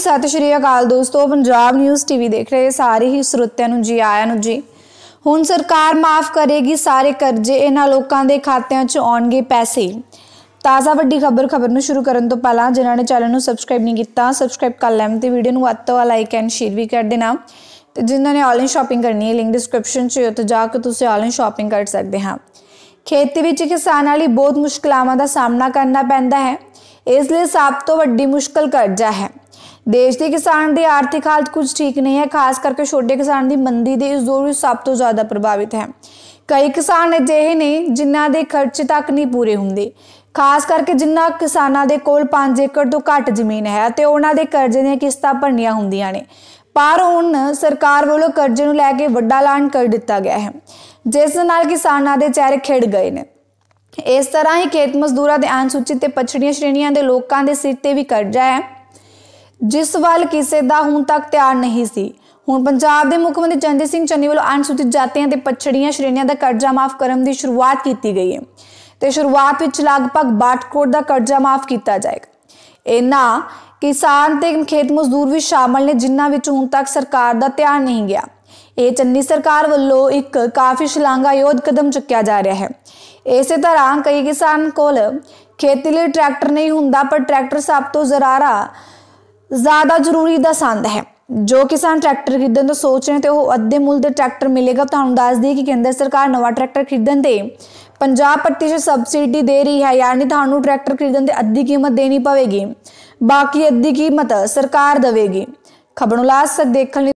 ਸਤਿ ਸ਼੍ਰੀ ਅਕਾਲ ਦੋਸਤੋ Punjab news TV ਦੇਖ ਰਹੇ ਸਾਰੇ ਹੀ ਸਰੋਤਿਆਂ ਨੂੰ ਜੀ ਆਇਆਂ ਨੂੰ ਜੀ ਹੁਣ ਸਰਕਾਰ ਮਾਫ ਕਰੇਗੀ ਸਾਰੇ ਕਰਜ਼ੇ ਇਹਨਾਂ ਲੋਕਾਂ ਦੇ ਖਾਤਿਆਂ 'ਚ ਆਉਣਗੇ ਪੈਸੇ ਤਾਜ਼ਾ ਵੱਡੀ ਖਬਰ ਖਬਰ ਨੂੰ ਸ਼ੁਰੂ ਕਰਨ ਤੋਂ ਪਹਿਲਾਂ ਜਿਨ੍ਹਾਂ ਨੇ ਚੈਨਲ ਨੂੰ ਸਬਸਕ੍ਰਾਈਬ ਨਹੀਂ ਕੀਤਾ ਸਬਸਕ੍ਰਾਈਬ ਕਰ ਲੈਣ ਤੇ ਵੀਡੀਓ ਨੂੰ ਵੱਧ ਤੋਂ ਵੱਧ ਲਾਈਕ ਐਂਡ ਸ਼ੇਅਰ ਵੀ ਕਰ ਦੇਣਾ ਤੇ ਜਿਨ੍ਹਾਂ ਨੇ ਆਨਲਾਈਨ ਸ਼ਾਪਿੰਗ ਕਰਨੀ ਹੈ ਲਿੰਕ ਡਿਸਕ੍ਰਿਪਸ਼ਨ 'ਚ ਉੱਤੇ ਜਾ ਕੇ ਤੁਸੀਂ ਆਨਲਾਈਨ ਸ਼ਾਪਿੰਗ ਕਰ ਸਕਦੇ ਹਾਂ ਖੇਤੀ ਵਿੱਚ ਕਿਸਾਨਾਂ ਲਈ ਬਹੁਤ ਮੁਸ਼ਕਲਾਂ ਦਾ ਸਾਹਮਣਾ ਕਰਨਾ ਪੈਂਦਾ ਹੈ ਇਸ ਲਈ ਸਭ ਤੋਂ ਵੱਡੀ ਮੁਸ਼ਕਲ ਕਰਜ਼ਾ ਹੈ ਦੇਸ਼ ਦੇ ਕਿਸਾਨ ਦੀ ਆਰਥਿਕ ਹਾਲਤ ਕੁਝ ਠੀਕ ਨਹੀਂ ਹੈ ਖਾਸ ਕਰਕੇ ਛੋਟੇ ਕਿਸਾਨ ਦੀ ਮੰਦੀ ਦੇ ਇਸ ਦੌਰ ਵਿੱਚ ਸਭ ਤੋਂ ਜ਼ਿਆਦਾ ਪ੍ਰਭਾਵਿਤ ਹੈ ਕਈ ਕਿਸਾਨ ਅਜਿਹੇ ਨੇ ਜਿਨ੍ਹਾਂ ਦੇ ਖਰਚੇ ਤੱਕ ਨਹੀਂ ਪੂਰੇ ਹੁੰਦੇ ਖਾਸ ਕਰਕੇ ਜਿਨ੍ਹਾਂ ਕਿਸਾਨਾਂ ਦੇ ਕੋਲ 5 ਏਕੜ ਤੋਂ ਘੱਟ ਜ਼ਮੀਨ ਹੈ ਤੇ ਉਹਨਾਂ ਦੇ ਕਰਜ਼ੇ ਦੀਆਂ ਕਿਸ਼ਤਾਂ ਭਰਨੀਆਂ ਹੁੰਦੀਆਂ ਨੇ ਪਰ ਹੁਣ ਸਰਕਾਰ ਵੱਲੋਂ ਕਰਜ਼ੇ ਨੂੰ ਲੈ ਕੇ ਵੱਡਾ ਐਲਾਨ ਕਰ ਦਿੱਤਾ ਗਿਆ ਹੈ ਜਿਸ ਨਾਲ ਕਿਸਾਨਾਂ ਦੇ ਚਿਹਰੇ ਖਿੜ ਗਏ ਨੇ ਇਸ ਤਰ੍ਹਾਂ ਹੀ ਖੇਤ ਮਜ਼ਦੂਰਾਂ ਦੇ ਅਨਸੂਚਿਤ ਤੇ ਪਛੜੀਆਂ ਸ਼੍ਰੇਣੀਆਂ ਦੇ ਲੋਕਾਂ ਦੇ ਸਿਰ ਤੇ ਵੀ ਕਰਜ਼ਾ ਹੈ ਜਿਸ ਵੱਲ ਕਿਸੇ ਦਾ ਹੁਣ ਤੱਕ ਧਿਆਨ ਨਹੀਂ ਸੀ ਹੁਣ ਪੰਜਾਬ ਦੇ ਮੁੱਖ ਮੰਤਰੀ ਚੰਦਰ ਸਿੰਘ ਚੰਨੀ ਵੱਲੋਂ ਅਨਸੂਚਿਤ ਜਾਤੀਆਂ ਤੇ ਪਛੜੀਆਂ ਸ਼੍ਰੇਣੀਆਂ ਦਾ ਕਰਜ਼ਾ ਮਾਫ ਕਰਨ ਦੀ ਸ਼ੁਰੂਆਤ ਕੀਤੀ ਗਈ ਹੈ ਤੇ ਸ਼ੁਰੂਆਤ ਵਿੱਚ ਲਗਭਗ 62 ਕਰੋੜ ਦਾ ਕਰਜ਼ਾ ਮਾਫ ਕੀਤਾ ਜਾਏਗਾ ਇਹਨਾਂ ਕਿਸਾਨ ਤੇ ਖੇਤ ਮਜ਼ਦੂਰ ਵੀ ਸ਼ਾਮਲ ਨੇ ਜਿਨ੍ਹਾਂ ਵਿੱਚ ਹੁਣ ਤੱਕ ਸਰਕਾਰ ਦਾ ਧਿਆਨ ਨਹੀਂ ਗਿਆ ਇਹ ਚੰਨੀ ਸਰਕਾਰ ਵੱਲੋਂ ਇੱਕ ਕਾਫੀ ਸ਼ਲਾਘਾਯੋਗ ਕਦਮ ਚੁੱਕਿਆ ਜਾ ਰਿਹਾ ਹੈ ਇਸੇ ਤਰ੍ਹਾਂ ਕਈ ਕਿਸਾਨ ਕੋਲ ਖੇਤੀ ਲਈ ਟਰੈਕਟਰ ਨਹੀਂ ਹੁੰਦਾ ਪਰ ਟਰੈਕਟਰ ਸਭ ਤੋਂ ਜ਼ਰਾਰਾ ਜ਼ਿਆਦਾ ਜ਼ਰੂਰੀ ਦਾ ਸੰਦ ਹੈ ਜੋ ਕਿਸਾਨ ਟਰੈਕਟਰ ਖਰੀਦਣ ਤੋਂ ਸੋਚ ਰਹੇ ਤੇ ਉਹ ਅੱਧੇ ਮੁੱਲ ਦੇ ਟਰੈਕਟਰ ਮਿਲੇਗਾ ਤੁਹਾਨੂੰ ਦੱਸ ਦਈਏ ਕਿ ਕੇਂਦਰ ਸਰਕਾਰ ਨਵਾਂ ਟਰੈਕਟਰ ਖਰੀਦਣ ਤੇ 50% ਸਬਸਿਡੀ ਦੇ ਰਹੀ ਹੈ ਯਾਨੀ ਤੁਹਾਨੂੰ ਟਰੈਕਟਰ ਖਰੀਦਣ ਤੇ ਅੱਧੀ ਕੀਮਤ ਦੇਣੀ ਪਵੇਗੀ ਬਾਕੀ ਅੱਧੀ ਕੀਮਤ ਸਰਕਾਰ ਦੇਵੇਗੀ ਖਬਰ ਨੂੰ ਲਾਸਟ ਤੱਕ ਦੇਖਣ